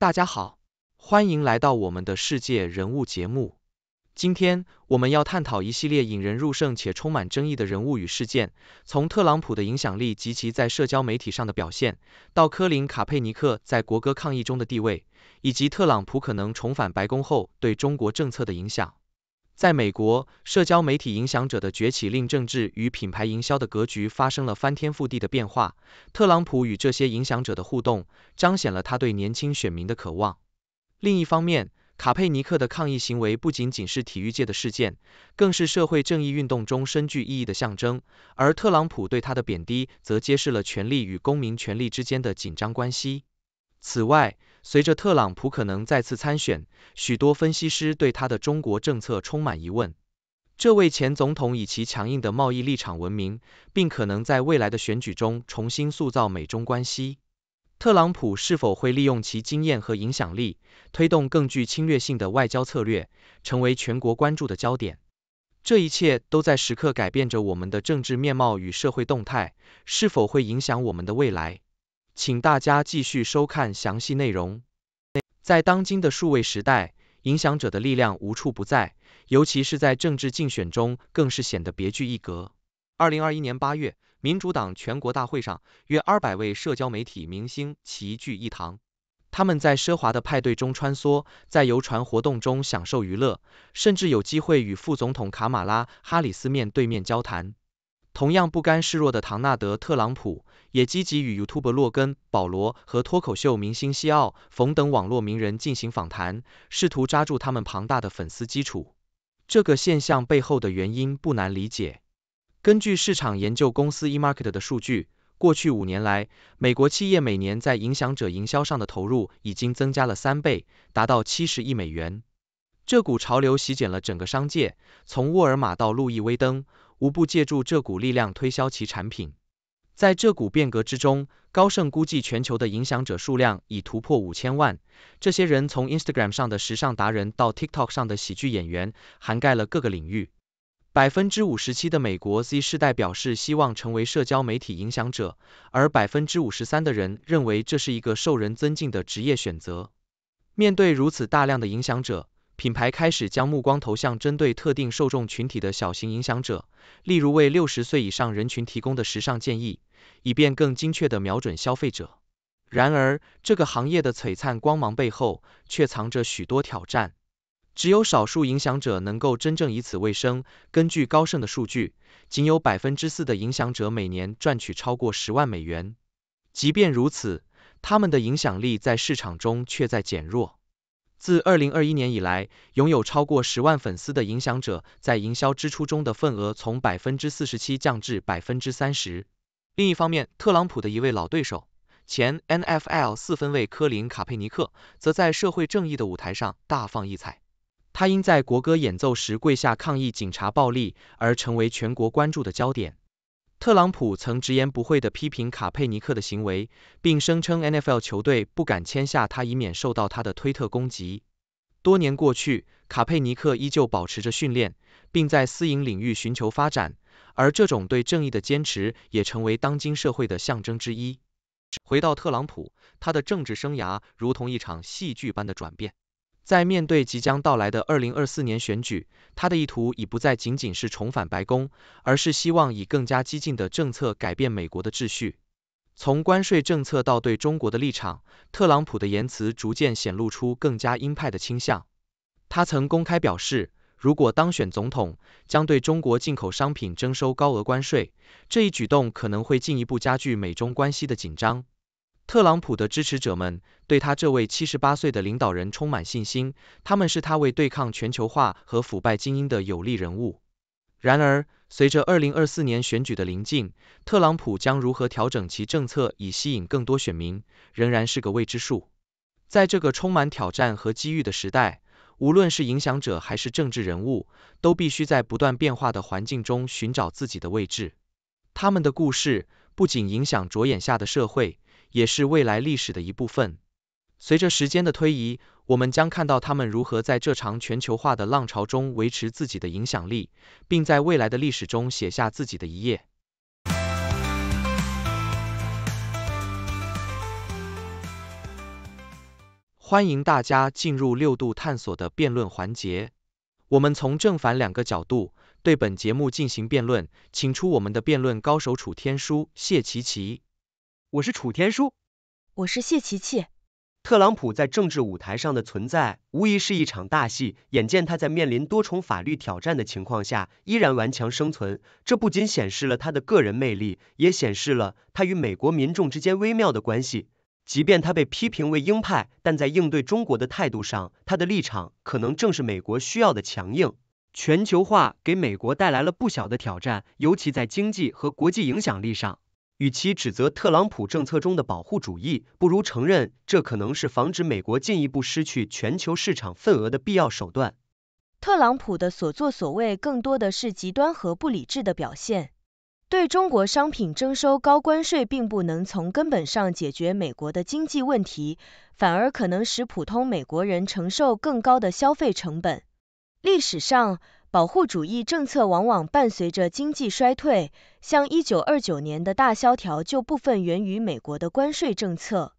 大家好，欢迎来到我们的世界人物节目。今天我们要探讨一系列引人入胜且充满争议的人物与事件，从特朗普的影响力及其在社交媒体上的表现，到科林·卡佩尼克在国歌抗议中的地位，以及特朗普可能重返白宫后对中国政策的影响。在美国，社交媒体影响者的崛起令政治与品牌营销的格局发生了翻天覆地的变化。特朗普与这些影响者的互动，彰显了他对年轻选民的渴望。另一方面，卡佩尼克的抗议行为不仅仅是体育界的事件，更是社会正义运动中深具意义的象征。而特朗普对他的贬低，则揭示了权力与公民权利之间的紧张关系。此外，随着特朗普可能再次参选，许多分析师对他的中国政策充满疑问。这位前总统以其强硬的贸易立场闻名，并可能在未来的选举中重新塑造美中关系。特朗普是否会利用其经验和影响力推动更具侵略性的外交策略，成为全国关注的焦点？这一切都在时刻改变着我们的政治面貌与社会动态，是否会影响我们的未来？请大家继续收看详细内容。在当今的数位时代，影响者的力量无处不在，尤其是在政治竞选中更是显得别具一格。二零二一年八月，民主党全国大会上，约二百位社交媒体明星齐聚一堂，他们在奢华的派对中穿梭，在游船活动中享受娱乐，甚至有机会与副总统卡马拉·哈里斯面对面交谈。同样不甘示弱的唐纳德·特朗普也积极与 y o u t u b e 洛根、保罗和脱口秀明星西奥、冯等网络名人进行访谈，试图抓住他们庞大的粉丝基础。这个现象背后的原因不难理解。根据市场研究公司 e m a r k e t 的数据，过去五年来，美国企业每年在影响者营销上的投入已经增加了三倍，达到七十亿美元。这股潮流席卷了整个商界，从沃尔玛到路易威登。无不借助这股力量推销其产品。在这股变革之中，高盛估计全球的影响者数量已突破五千万。这些人从 Instagram 上的时尚达人到 TikTok 上的喜剧演员，涵盖了各个领域。百分之五十七的美国 Z 世代表示希望成为社交媒体影响者，而百分之五十三的人认为这是一个受人尊敬的职业选择。面对如此大量的影响者，品牌开始将目光投向针对特定受众群体的小型影响者，例如为六十岁以上人群提供的时尚建议，以便更精确的瞄准消费者。然而，这个行业的璀璨光芒背后却藏着许多挑战。只有少数影响者能够真正以此为生。根据高盛的数据，仅有百分之四的影响者每年赚取超过十万美元。即便如此，他们的影响力在市场中却在减弱。自二零二一年以来，拥有超过十万粉丝的影响者在营销支出中的份额从百分之四十七降至百分之三十。另一方面，特朗普的一位老对手、前 NFL 四分卫科林·卡佩尼克则在社会正义的舞台上大放异彩。他因在国歌演奏时跪下抗议警察暴力而成为全国关注的焦点。特朗普曾直言不讳地批评卡佩尼克的行为，并声称 NFL 球队不敢签下他，以免受到他的推特攻击。多年过去，卡佩尼克依旧保持着训练，并在私营领域寻求发展。而这种对正义的坚持，也成为当今社会的象征之一。回到特朗普，他的政治生涯如同一场戏剧般的转变。在面对即将到来的二零二四年选举，他的意图已不再仅仅是重返白宫，而是希望以更加激进的政策改变美国的秩序。从关税政策到对中国的立场，特朗普的言辞逐渐显露出更加鹰派的倾向。他曾公开表示，如果当选总统，将对中国进口商品征收高额关税。这一举动可能会进一步加剧美中关系的紧张。特朗普的支持者们对他这位七十八岁的领导人充满信心，他们是他为对抗全球化和腐败精英的有力人物。然而，随着二零二四年选举的临近，特朗普将如何调整其政策以吸引更多选民，仍然是个未知数。在这个充满挑战和机遇的时代，无论是影响者还是政治人物，都必须在不断变化的环境中寻找自己的位置。他们的故事不仅影响着眼下的社会。也是未来历史的一部分。随着时间的推移，我们将看到他们如何在这场全球化的浪潮中维持自己的影响力，并在未来的历史中写下自己的一页。欢迎大家进入六度探索的辩论环节。我们从正反两个角度对本节目进行辩论，请出我们的辩论高手楚天舒、谢琪琪。我是楚天舒，我是谢琪琪。特朗普在政治舞台上的存在无疑是一场大戏。眼见他在面临多重法律挑战的情况下依然顽强生存，这不仅显示了他的个人魅力，也显示了他与美国民众之间微妙的关系。即便他被批评为鹰派，但在应对中国的态度上，他的立场可能正是美国需要的强硬。全球化给美国带来了不小的挑战，尤其在经济和国际影响力上。与其指责特朗普政策中的保护主义，不如承认这可能是防止美国进一步失去全球市场份额的必要手段。特朗普的所作所为更多的是极端和不理智的表现。对中国商品征收高关税并不能从根本上解决美国的经济问题，反而可能使普通美国人承受更高的消费成本。历史上，保护主义政策往往伴随着经济衰退，像1929年的大萧条就部分源于美国的关税政策。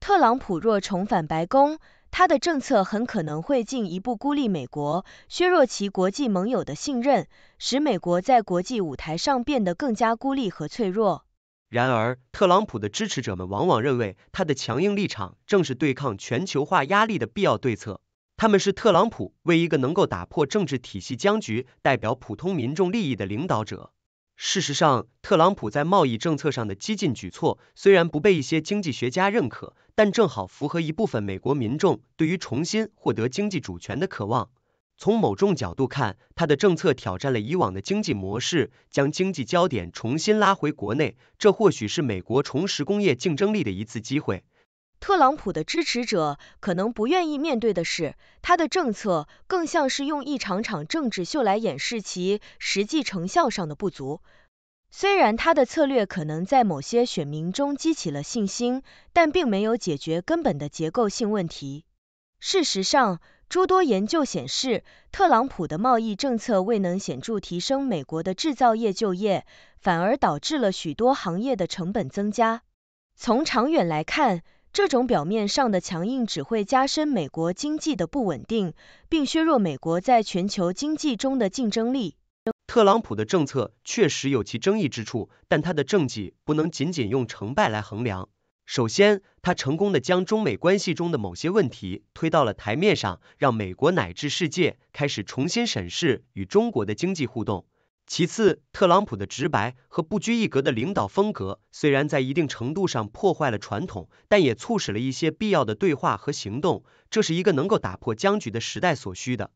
特朗普若重返白宫，他的政策很可能会进一步孤立美国，削弱其国际盟友的信任，使美国在国际舞台上变得更加孤立和脆弱。然而，特朗普的支持者们往往认为，他的强硬立场正是对抗全球化压力的必要对策。他们是特朗普为一个能够打破政治体系僵局、代表普通民众利益的领导者。事实上，特朗普在贸易政策上的激进举措虽然不被一些经济学家认可，但正好符合一部分美国民众对于重新获得经济主权的渴望。从某种角度看，他的政策挑战了以往的经济模式，将经济焦点重新拉回国内，这或许是美国重拾工业竞争力的一次机会。特朗普的支持者可能不愿意面对的是，他的政策更像是用一场场政治秀来掩饰其实际成效上的不足。虽然他的策略可能在某些选民中激起了信心，但并没有解决根本的结构性问题。事实上，诸多研究显示，特朗普的贸易政策未能显著提升美国的制造业就业，反而导致了许多行业的成本增加。从长远来看，这种表面上的强硬只会加深美国经济的不稳定，并削弱美国在全球经济中的竞争力。特朗普的政策确实有其争议之处，但他的政绩不能仅仅用成败来衡量。首先，他成功的将中美关系中的某些问题推到了台面上，让美国乃至世界开始重新审视与中国的经济互动。其次，特朗普的直白和不拘一格的领导风格，虽然在一定程度上破坏了传统，但也促使了一些必要的对话和行动，这是一个能够打破僵局的时代所需的。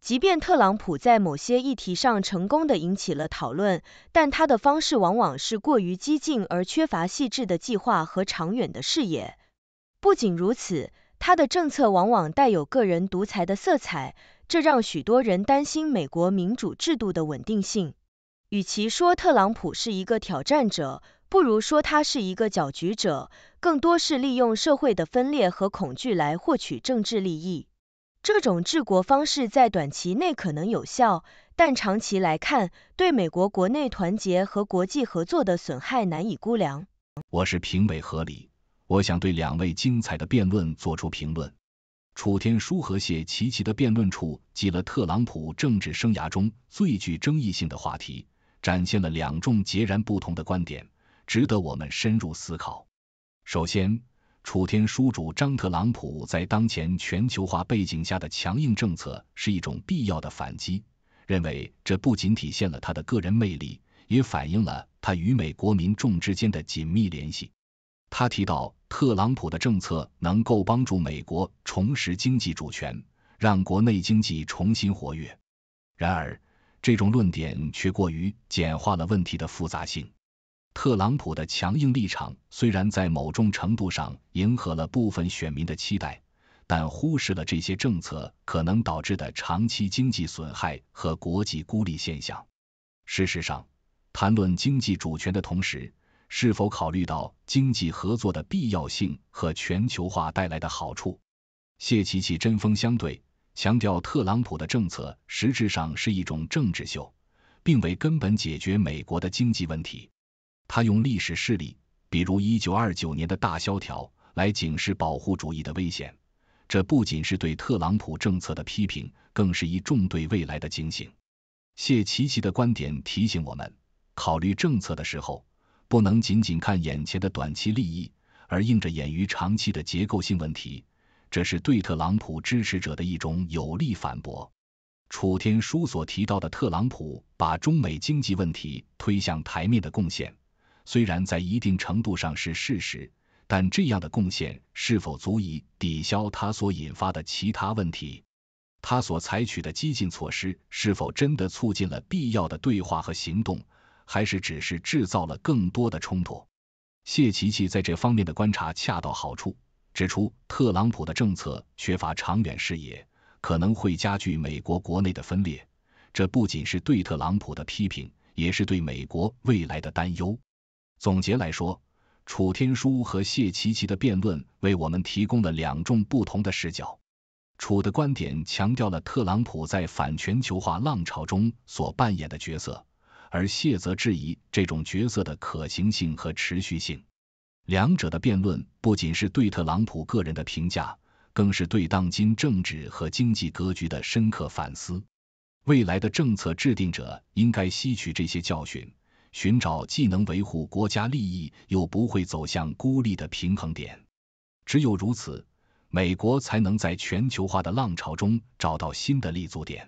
即便特朗普在某些议题上成功的引起了讨论，但他的方式往往是过于激进而缺乏细致的计划和长远的视野。不仅如此，他的政策往往带有个人独裁的色彩，这让许多人担心美国民主制度的稳定性。与其说特朗普是一个挑战者，不如说他是一个搅局者，更多是利用社会的分裂和恐惧来获取政治利益。这种治国方式在短期内可能有效，但长期来看，对美国国内团结和国际合作的损害难以估量。我是评委何理，我想对两位精彩的辩论做出评论。楚天舒和谢奇奇的辩论处及了特朗普政治生涯中最具争议性的话题。展现了两种截然不同的观点，值得我们深入思考。首先，楚天书主张特朗普在当前全球化背景下的强硬政策是一种必要的反击，认为这不仅体现了他的个人魅力，也反映了他与美国民众之间的紧密联系。他提到，特朗普的政策能够帮助美国重拾经济主权，让国内经济重新活跃。然而，这种论点却过于简化了问题的复杂性。特朗普的强硬立场虽然在某种程度上迎合了部分选民的期待，但忽视了这些政策可能导致的长期经济损害和国际孤立现象。事实上，谈论经济主权的同时，是否考虑到经济合作的必要性和全球化带来的好处？谢琪琪针锋相对。强调特朗普的政策实质上是一种政治秀，并未根本解决美国的经济问题。他用历史事例，比如一九二九年的大萧条，来警示保护主义的危险。这不仅是对特朗普政策的批评，更是一众对未来的警醒。谢奇奇的观点提醒我们，考虑政策的时候，不能仅仅看眼前的短期利益，而应着眼于长期的结构性问题。这是对特朗普支持者的一种有力反驳。楚天舒所提到的特朗普把中美经济问题推向台面的贡献，虽然在一定程度上是事实，但这样的贡献是否足以抵消他所引发的其他问题？他所采取的激进措施是否真的促进了必要的对话和行动，还是只是制造了更多的冲突？谢琪琪在这方面的观察恰到好处。指出，特朗普的政策缺乏长远视野，可能会加剧美国国内的分裂。这不仅是对特朗普的批评，也是对美国未来的担忧。总结来说，楚天舒和谢琪琪的辩论为我们提供了两种不同的视角。楚的观点强调了特朗普在反全球化浪潮中所扮演的角色，而谢则质疑这种角色的可行性和持续性。两者的辩论不仅是对特朗普个人的评价，更是对当今政治和经济格局的深刻反思。未来的政策制定者应该吸取这些教训，寻找既能维护国家利益又不会走向孤立的平衡点。只有如此，美国才能在全球化的浪潮中找到新的立足点。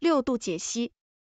六度解析。